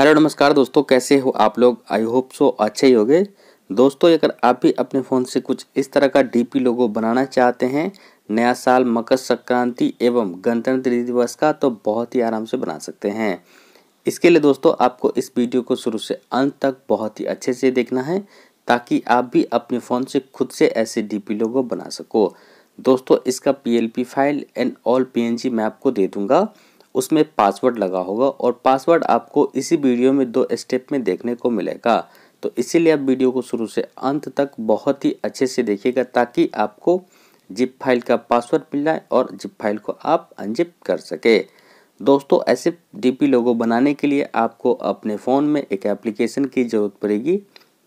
hello नमस्कार दोस्तों कैसे हो आप लोग आई होप सो अच्छे ही हो दोस्तों अगर आप भी अपने फ़ोन से कुछ इस तरह का डीपी लोगो बनाना चाहते हैं नया साल मकर संक्रांति एवं गणतंत्र दिवस का तो बहुत ही आराम से बना सकते हैं इसके लिए दोस्तों आपको इस वीडियो को शुरू से अंत तक बहुत ही अच्छे से देखना है ताकि आप भी अपने फ़ोन से खुद से ऐसे डी लोगो बना सको दोस्तों इसका P file and all P मैं आपको दे दूंगा उसमें पासवर्ड लगा होगा और पासवर्ड आपको इसी वीडियो में दो स्टेप में देखने को मिलेगा तो इसीलिए आप वीडियो को शुरू से अंत तक बहुत ही अच्छे से देखिएगा ताकि आपको जिप फाइल का पासवर्ड मिल जाए और जिप फाइल को आप अनजिप कर सके दोस्तों ऐसे डीपी लोगो बनाने के लिए आपको अपने फ़ोन में एक एप्लीकेशन की ज़रूरत पड़ेगी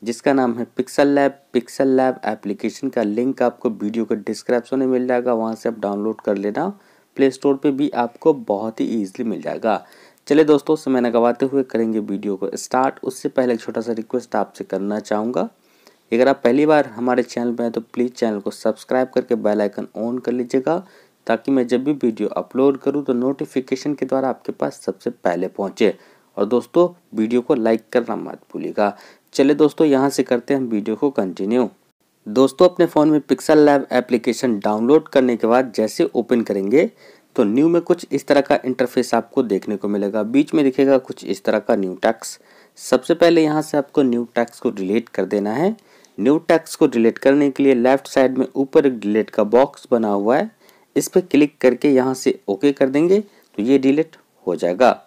जिसका नाम है Pixel Lab Pixel Lab application का लिंक आपको वीडियो के डिस्क्रिप्शन में मिल जाएगा वहाँ से आप डाउनलोड कर लेना प्ले स्टोर पर भी आपको बहुत ही ईजिली मिल जाएगा चले दोस्तों समय न गवाते हुए करेंगे वीडियो को स्टार्ट उससे पहले एक छोटा सा रिक्वेस्ट आपसे करना चाहूँगा अगर आप पहली बार हमारे चैनल पर हैं तो प्लीज़ चैनल को सब्सक्राइब करके बेल आइकन ऑन कर लीजिएगा ताकि मैं जब भी वीडियो अपलोड करूं तो नोटिफिकेशन के द्वारा आपके पास सबसे पहले पहुंचे और दोस्तों वीडियो को लाइक करना मत भूलिएगा चले दोस्तों यहां से करते हैं हम वीडियो को कंटिन्यू दोस्तों अपने फ़ोन में पिक्सल लैब एप्लीकेशन डाउनलोड करने के बाद जैसे ओपन करेंगे तो न्यू में कुछ इस तरह का इंटरफेस आपको देखने को मिलेगा बीच में दिखेगा कुछ इस तरह का न्यू टैक्स सबसे पहले यहाँ से आपको न्यू टैक्स को डिलीट कर देना है न्यू टैक्स को डिलीट करने के लिए लेफ्ट साइड में ऊपर एक डिलीट का बॉक्स बना हुआ है इस पर क्लिक करके यहाँ से ओके कर देंगे तो ये डिलीट हो जाएगा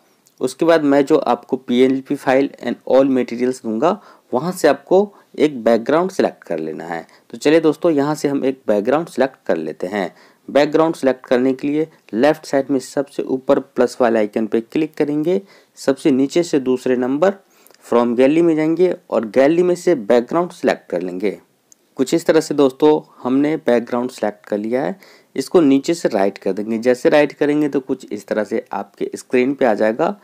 उसके बाद मैं जो आपको P file and all materials दूंगा वहाँ से आपको एक बैकग्राउंड सेलेक्ट कर लेना है तो चलिए दोस्तों यहाँ से हम एक बैकग्राउंड सेलेक्ट कर लेते हैं बैकग्राउंड सेलेक्ट करने के लिए लेफ्ट साइड में सबसे ऊपर प्लस वाले आइकन पर क्लिक करेंगे सबसे नीचे से दूसरे नंबर फ्रॉम गैली में जाएंगे और गैली में से बैकग्राउंड सेलेक्ट कर लेंगे कुछ इस तरह से दोस्तों हमने बैकग्राउंड सेलेक्ट कर लिया है इसको नीचे से राइट कर देंगे जैसे राइट करेंगे तो कुछ इस तरह से आपके स्क्रीन पे आ जाएगा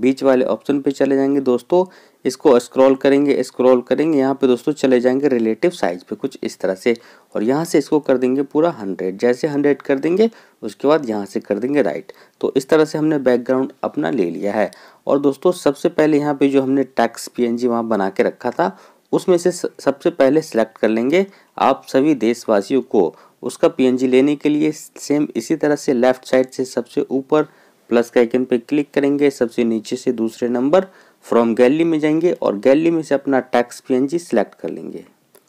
बीच वाले ऑप्शन पे चले जाएंगे दोस्तों इसको स्क्रॉल करेंगे स्क्रॉल करेंगे यहाँ पे दोस्तों चले जाएंगे रिलेटिव साइज पे कुछ इस तरह से और यहाँ से इसको कर देंगे पूरा हंड्रेड जैसे हंड्रेड कर देंगे उसके बाद यहाँ से कर देंगे राइट तो इस तरह से हमने बैकग्राउंड अपना ले लिया है और दोस्तों सबसे पहले यहाँ पे जो हमने टैक्स पी एन जी वहाँ बना के रखा था उसमें से सबसे पहले सेलेक्ट कर लेंगे आप सभी देशवासियों को उसका जी लेने के लिए सेम इसी तरह से लेफ्ट साइड से सबसे ऊपर प्लस के आइकन पे क्लिक करेंगे सबसे नीचे से दूसरे नंबर फ्रॉम गैलरी में जाएंगे और गैलरी में से अपना टैक्स पी सिलेक्ट कर लेंगे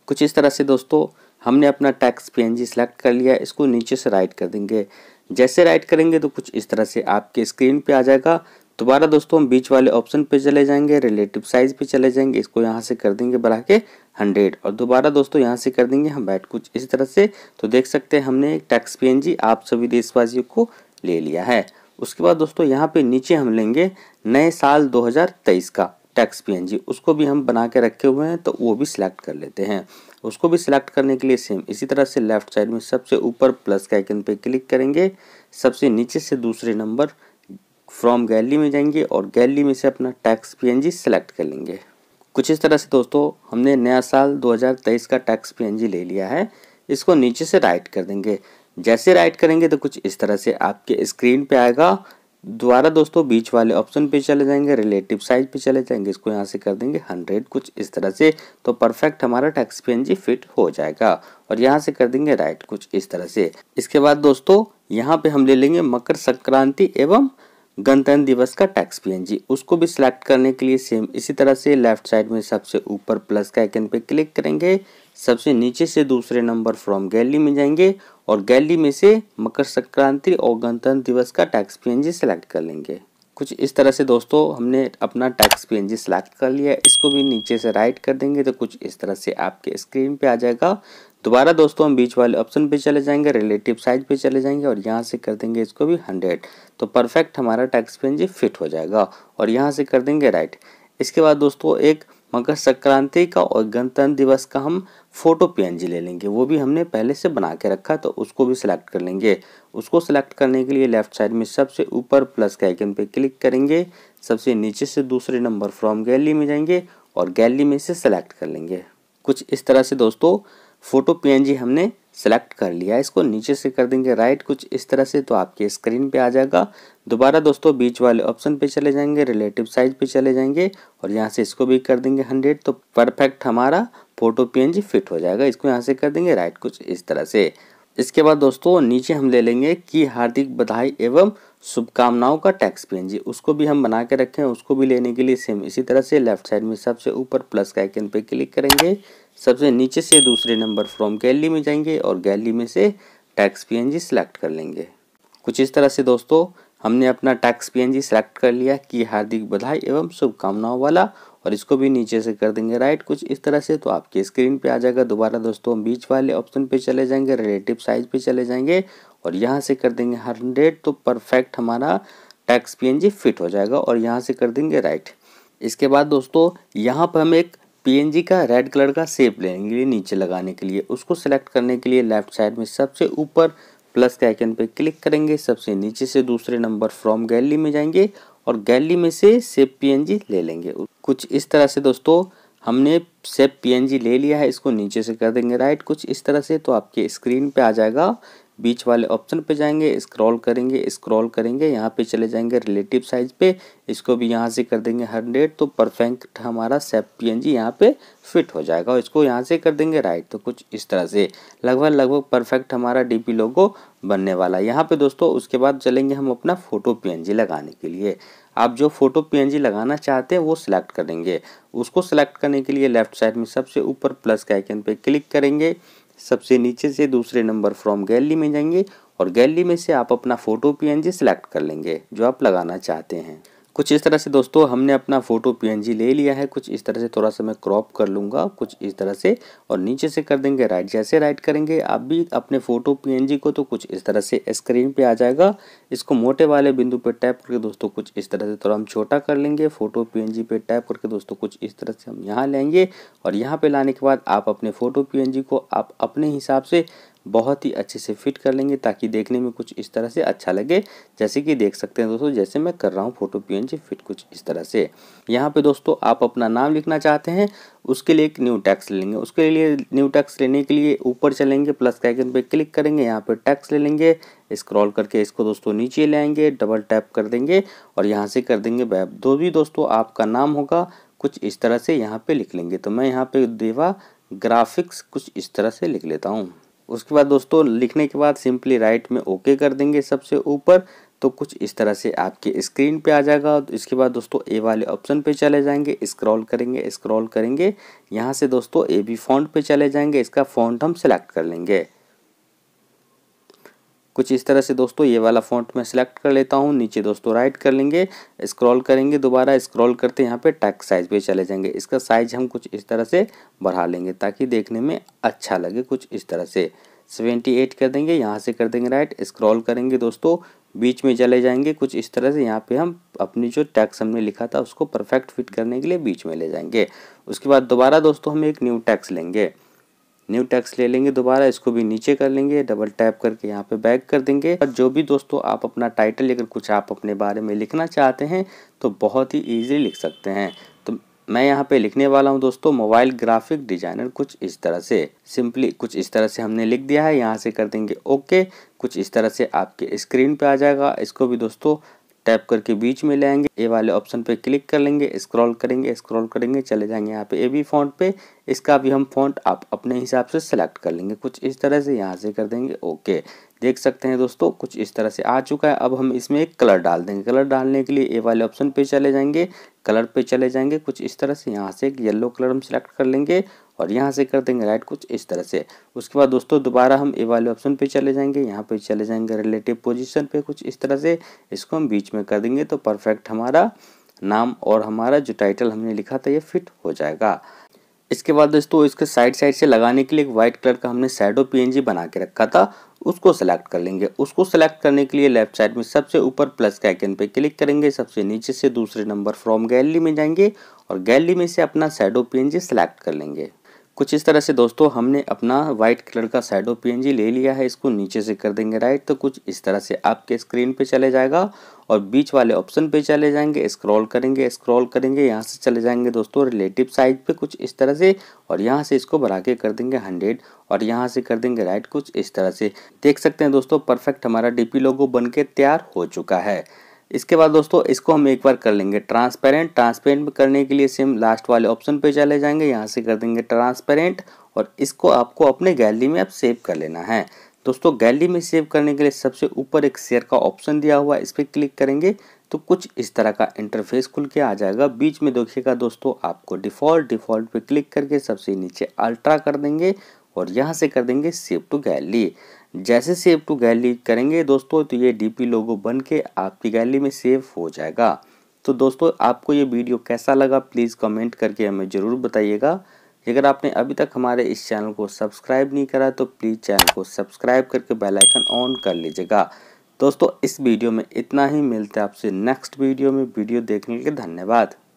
कुछ इस तरह से दोस्तों हमने अपना टैक्स पी सिलेक्ट कर लिया इसको नीचे से राइट कर देंगे जैसे राइट करेंगे तो कुछ इस तरह से आपके स्क्रीन पे आ जाएगा दोबारा दोस्तों हम बीच वाले ऑप्शन पे चले जाएंगे रिलेटिव साइज पे चले जाएंगे इसको यहाँ से कर देंगे बढ़ा के हंड्रेड और दोबारा दोस्तों यहाँ से कर देंगे हम बैठ कुछ इस तरह से तो देख सकते हैं हमने एक टैक्स पी आप सभी देशवासियों को ले लिया है उसके बाद दोस्तों यहाँ पे नीचे हम लेंगे नए साल 2023 का टैक्स पीएनजी उसको भी हम बना के रखे हुए हैं तो वो भी सिलेक्ट कर लेते हैं उसको भी सिलेक्ट करने के लिए सेम इसी तरह से लेफ्ट साइड में सबसे ऊपर प्लस के आइकन पे क्लिक करेंगे सबसे नीचे से दूसरे नंबर फ्रॉम गैलरी में जाएंगे और गैलरी में से अपना टैक्स पीएनजी सिलेक्ट कर लेंगे कुछ इस तरह से दोस्तों हमने नया साल दो का टैक्स पी ले लिया है इसको नीचे से राइट कर देंगे जैसे राइट करेंगे तो कुछ इस तरह से आपके स्क्रीन पे आएगा दोबारा दोस्तों बीच वाले ऑप्शन पे चले जाएंगे रिलेटिव साइज पे चले जाएंगे इसको यहाँ से कर देंगे हंड्रेड कुछ इस तरह से तो परफेक्ट हमारा टैक्स पी फिट हो जाएगा और यहाँ से कर देंगे राइट कुछ इस तरह से इसके बाद दोस्तों यहाँ पे हम ले लेंगे मकर संक्रांति एवं गणतंत्र दिवस का टैक्स पी उसको भी सिलेक्ट करने के लिए सेम इसी तरह से लेफ्ट साइड में सबसे ऊपर प्लस का आइकन पे क्लिक करेंगे सबसे नीचे से दूसरे नंबर फ्रॉम गैलरी में जाएंगे और गैली में से मकर संक्रांति और गणतंत्र दिवस का टैक्स पी सेलेक्ट कर लेंगे कुछ इस तरह से दोस्तों हमने अपना टैक्स पी एन सेलेक्ट कर लिया इसको भी नीचे से राइट कर देंगे तो कुछ इस तरह से आपके स्क्रीन पे आ जाएगा दोबारा दोस्तों हम बीच वाले ऑप्शन पे चले जाएंगे रिलेटिव साइज पे चले जाएंगे और यहाँ से कर देंगे इसको भी हंड्रेड तो परफेक्ट हमारा टैक्स पी फिट हो जाएगा और यहाँ से कर देंगे राइट इसके बाद दोस्तों एक मकर संक्रांति का और गणतंत्र दिवस का हम फोटो पीएनजी ले लेंगे वो भी हमने पहले से बना के रखा तो उसको भी सिलेक्ट कर लेंगे उसको सिलेक्ट करने के लिए लेफ्ट साइड में सबसे ऊपर प्लस के आइकन पे क्लिक करेंगे सबसे नीचे से दूसरे नंबर फ्रॉम गैली में जाएंगे और गैली में से सिलेक्ट कर लेंगे कुछ इस तरह से दोस्तों फोटो पी हमने सेलेक्ट कर लिया इसको नीचे से कर देंगे राइट कुछ इस तरह से तो आपके स्क्रीन पे आ जाएगा दोबारा दोस्तों बीच वाले ऑप्शन पे चले जाएंगे रिलेटिव साइज पे चले जाएंगे और यहाँ से इसको भी कर देंगे हंड्रेड तो परफेक्ट हमारा फोटो पी फिट हो जाएगा इसको यहाँ से कर देंगे राइट कुछ इस तरह से इसके बाद दोस्तों नीचे हम ले लेंगे कि हार्दिक बधाई एवं शुभकामनाओं का टैक्स पी उसको भी हम बना के रखें उसको भी लेने के लिए सेम इसी तरह से लेफ्ट साइड में सबसे ऊपर प्लस का आइकन पे क्लिक करेंगे सबसे नीचे से दूसरे नंबर फ्रॉम गैली में जाएंगे और गैली में से टैक्स पी सिलेक्ट कर लेंगे कुछ इस तरह से दोस्तों हमने अपना टैक्स पीएनजी सेलेक्ट कर लिया कि हार्दिक बधाई एवं शुभकामनाओं वाला और इसको भी नीचे से कर देंगे राइट कुछ इस तरह से तो आपके स्क्रीन पे आ जाएगा दोबारा दोस्तों हम बीच वाले ऑप्शन पे चले जाएंगे रिलेटिव साइज पे चले जाएंगे और यहाँ से कर देंगे हंड्रेड तो परफेक्ट हमारा टैक्स पी फिट हो जाएगा और यहाँ से कर देंगे राइट इसके बाद दोस्तों यहाँ पर हम एक पी का रेड कलर का सेप लेंगे नीचे लगाने के लिए उसको सेलेक्ट करने के लिए लेफ्ट साइड में सबसे ऊपर प्लस के आइकन पे क्लिक करेंगे सबसे नीचे से दूसरे नंबर फ्रॉम गैलरी में जाएंगे और गैलरी में से सेप पी ले लेंगे कुछ इस तरह से दोस्तों हमने सेप पी ले लिया है इसको नीचे से कर देंगे राइट कुछ इस तरह से तो आपके स्क्रीन पे आ जाएगा बीच वाले ऑप्शन पे जाएंगे स्क्रॉल करेंगे स्क्रॉल करेंगे यहाँ पे चले जाएंगे रिलेटिव साइज पे इसको भी यहाँ से कर देंगे हंड्रेड तो परफेक्ट हमारा सेप पी एन जी यहाँ पे फिट हो जाएगा और इसको यहाँ से कर देंगे राइट तो कुछ इस तरह से लगभग लगभग परफेक्ट हमारा डी पी लोगो बनने वाला है यहाँ पे दोस्तों उसके बाद चलेंगे हम अपना फ़ोटो पी एन जी लगाने के लिए आप जो फ़ोटो जी लगाना चाहते हैं वो सिलेक्ट करेंगे उसको सिलेक्ट करने के लिए लेफ्ट साइड में सबसे ऊपर प्लस के आइकन पे क्लिक करेंगे सबसे नीचे से दूसरे नंबर फ्रॉम गैलरी में जाएंगे और गैलरी में से आप अपना फ़ोटो पी सेलेक्ट कर लेंगे जो आप लगाना चाहते हैं कुछ इस तरह से दोस्तों हमने अपना फ़ोटो पीएनजी ले लिया है कुछ इस तरह से थोड़ा सा मैं क्रॉप कर लूँगा कुछ इस तरह से और नीचे से कर देंगे राइट जैसे राइट करेंगे आप भी अपने फ़ोटो पीएनजी को तो कुछ इस तरह से स्क्रीन पे आ जाएगा इसको मोटे वाले बिंदु पे टैप करके दोस्तों कुछ इस तरह से थोड़ा हम छोटा कर लेंगे फ़ोटो पी पे टैप करके दोस्तों कुछ इस तरह से हम यहाँ लेंगे और यहाँ पर लाने के बाद आप अपने फ़ोटो पी को आप अपने हिसाब से बहुत ही अच्छे से फिट कर लेंगे ताकि देखने में कुछ इस तरह से अच्छा लगे जैसे कि देख सकते हैं दोस्तों जैसे मैं कर रहा हूँ फोटो पी फिट कुछ इस तरह से यहाँ पे दोस्तों आप अपना नाम लिखना चाहते हैं उसके लिए एक न्यू टैक्स लेंगे उसके लिए न्यू टैक्स लेने के लिए ऊपर चलेंगे प्लस के आइकन पे क्लिक करेंगे यहाँ पे टैक्स ले लेंगे स्क्रॉल करके इसको दोस्तों नीचे आएंगे डबल टैप कर देंगे और यहाँ से कर देंगे बैप दो भी दोस्तों आपका नाम होगा कुछ इस तरह से यहाँ पे लिख लेंगे तो मैं यहाँ पे देवा ग्राफिक्स कुछ इस तरह से लिख लेता हूँ उसके बाद दोस्तों लिखने के बाद सिंपली राइट में ओके कर देंगे सबसे ऊपर तो कुछ इस तरह से आपके स्क्रीन पे आ जाएगा तो इसके बाद दोस्तों ए वाले ऑप्शन पे चले जाएंगे स्क्रॉल करेंगे स्क्रॉल करेंगे यहाँ से दोस्तों ए बी फॉन्ट पे चले जाएंगे इसका फॉन्ट हम सेलेक्ट कर लेंगे कुछ इस तरह से दोस्तों ये वाला फॉन्ट मैं सिलेक्ट कर लेता हूँ नीचे दोस्तों राइट कर लेंगे स्क्रॉल करेंगे दोबारा स्क्रॉल करते यहाँ पे टैक्स साइज पे चले जाएंगे इसका साइज हम कुछ इस तरह से बढ़ा लेंगे ताकि देखने में अच्छा लगे कुछ इस तरह से सेवेंटी एट कर देंगे यहाँ से कर देंगे राइट स्क्रॉल करेंगे दोस्तों बीच में चले जाएंगे कुछ इस तरह से यहाँ पे हम अपनी जो टैक्स हमने लिखा था उसको परफेक्ट फिट करने के लिए बीच में ले जाएंगे उसके बाद दोबारा दोस्तों हम एक न्यू टैक्स लेंगे न्यू टैक्स ले लेंगे दोबारा इसको भी नीचे कर लेंगे डबल टैप करके यहाँ पे बैक कर देंगे और जो भी दोस्तों आप अपना टाइटल लेकर कुछ आप अपने बारे में लिखना चाहते हैं तो बहुत ही ईजिली लिख सकते हैं तो मैं यहाँ पे लिखने वाला हूँ दोस्तों मोबाइल ग्राफिक डिजाइनर कुछ इस तरह से सिंपली कुछ इस तरह से हमने लिख दिया है यहाँ से कर देंगे ओके कुछ इस तरह से आपके स्क्रीन पे आ जाएगा इसको भी दोस्तों टैप करके बीच में लाएंगे ए वाले ऑप्शन पे क्लिक कर लेंगे स्क्रॉल करेंगे स्क्रॉल करेंगे चले जाएंगे यहाँ पे ए बी फॉन्ट पे इसका भी हम फॉन्ट आप अपने हिसाब से सेलेक्ट कर लेंगे कुछ इस तरह से यहाँ से कर देंगे ओके देख सकते हैं दोस्तों कुछ इस तरह से आ चुका है अब हम इसमें एक कलर डाल देंगे कलर डालने के लिए ए वाले ऑप्शन पे चले जाएंगे कलर पे चले जाएंगे कुछ इस तरह से यहाँ से एक येलो कलर हम सिलेक्ट कर लेंगे और यहाँ से कर देंगे राइट कुछ इस तरह से उसके बाद दोस्तों दोबारा हम ए वाले ऑप्शन पे चले जाएंगे यहाँ पे चले जाएंगे रिलेटिव पोजीशन पे कुछ इस तरह से इसको हम बीच में कर देंगे तो परफेक्ट हमारा नाम और हमारा जो टाइटल हमने लिखा था ये फिट हो जाएगा इसके बाद दोस्तों इसके साइड साइड से लगाने के लिए एक व्हाइट कलर का हमने सैडो पी बना के रखा था उसको सेलेक्ट कर लेंगे उसको सेलेक्ट करने के लिए लेफ्ट साइड में सबसे ऊपर प्लस के आइकन पे क्लिक करेंगे सबसे नीचे से दूसरे नंबर फ्रॉम गैलरी में जाएंगे और गैलरी में से अपना सैडो पीएनजी सेलेक्ट कर लेंगे कुछ इस तरह से दोस्तों हमने अपना वाइट कलर का साइडो पीएनजी ले लिया है इसको नीचे से कर देंगे राइट तो कुछ इस तरह से आपके स्क्रीन पे चले जाएगा और बीच वाले ऑप्शन पे चले जाएंगे स्क्रॉल करेंगे स्क्रॉल करेंगे यहाँ से चले जाएंगे दोस्तों रिलेटिव साइज पे कुछ इस तरह से और यहाँ से इसको बढ़ा के कर देंगे हंड्रेड और यहाँ से कर देंगे राइट कुछ इस तरह से देख सकते हैं दोस्तों परफेक्ट हमारा डीपी लोगो बन के तैयार हो चुका है इसके बाद दोस्तों इसको हम एक बार कर लेंगे ट्रांसपेरेंट ट्रांसपेरेंट करने के लिए सेम लास्ट वाले ऑप्शन पे चले जाएंगे यहाँ से कर देंगे ट्रांसपेरेंट और इसको आपको अपने गैलरी में आप सेव कर लेना है दोस्तों गैलरी में सेव करने के लिए सबसे ऊपर एक शेयर का ऑप्शन दिया हुआ है इस पर क्लिक करेंगे तो कुछ इस तरह का इंटरफेस खुल के आ जाएगा बीच में देखिएगा दोस्तों आपको डिफ़ॉल्ट डिफ़ॉल्ट पे क्लिक करके सबसे नीचे अल्ट्रा कर देंगे और यहाँ से कर देंगे सेव टू गैलरी जैसे सेव टू गैली करेंगे दोस्तों तो ये डीपी लोगो बन के आपकी गैली में सेव हो जाएगा तो दोस्तों आपको ये वीडियो कैसा लगा प्लीज़ कमेंट करके हमें ज़रूर बताइएगा अगर आपने अभी तक हमारे इस चैनल को सब्सक्राइब नहीं करा तो प्लीज़ चैनल को सब्सक्राइब करके बेल आइकन ऑन कर लीजिएगा दोस्तों इस वीडियो में इतना ही मिलते हैं आपसे नेक्स्ट वीडियो में वीडियो देखने के लिए धन्यवाद